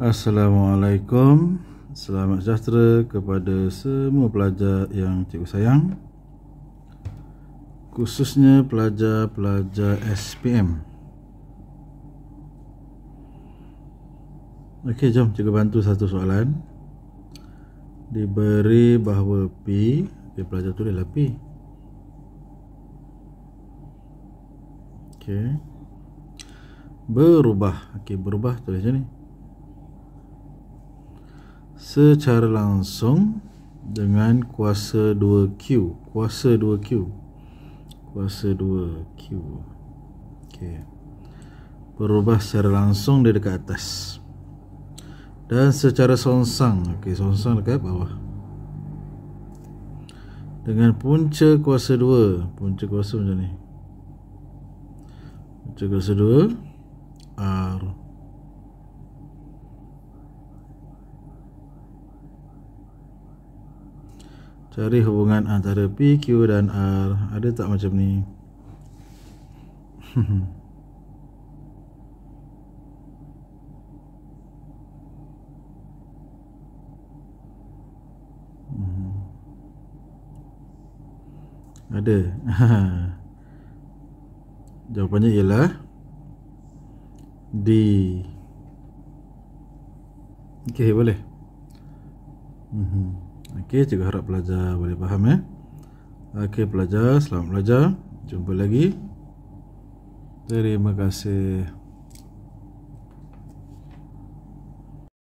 Assalamualaikum Selamat sejahtera kepada semua pelajar yang cikgu sayang Khususnya pelajar-pelajar SPM Ok jom cikgu bantu satu soalan Diberi bahawa P Ok pelajar tulislah P Ok Berubah Ok berubah tulis macam ni secara langsung dengan kuasa 2Q kuasa 2Q kuasa 2Q okay. berubah secara langsung dari dekat atas dan secara sonsang okay, sonsang dekat bawah dengan punca kuasa 2 punca kuasa macam ni punca kuasa 2 cari hubungan antara p, q dan R ada tak macam ni ada jawapannya ialah D Okay boleh mhm Okey, cikgu harap pelajar boleh faham eh. Okey, pelajar, selamat belajar. Jumpa lagi. Terima kasih.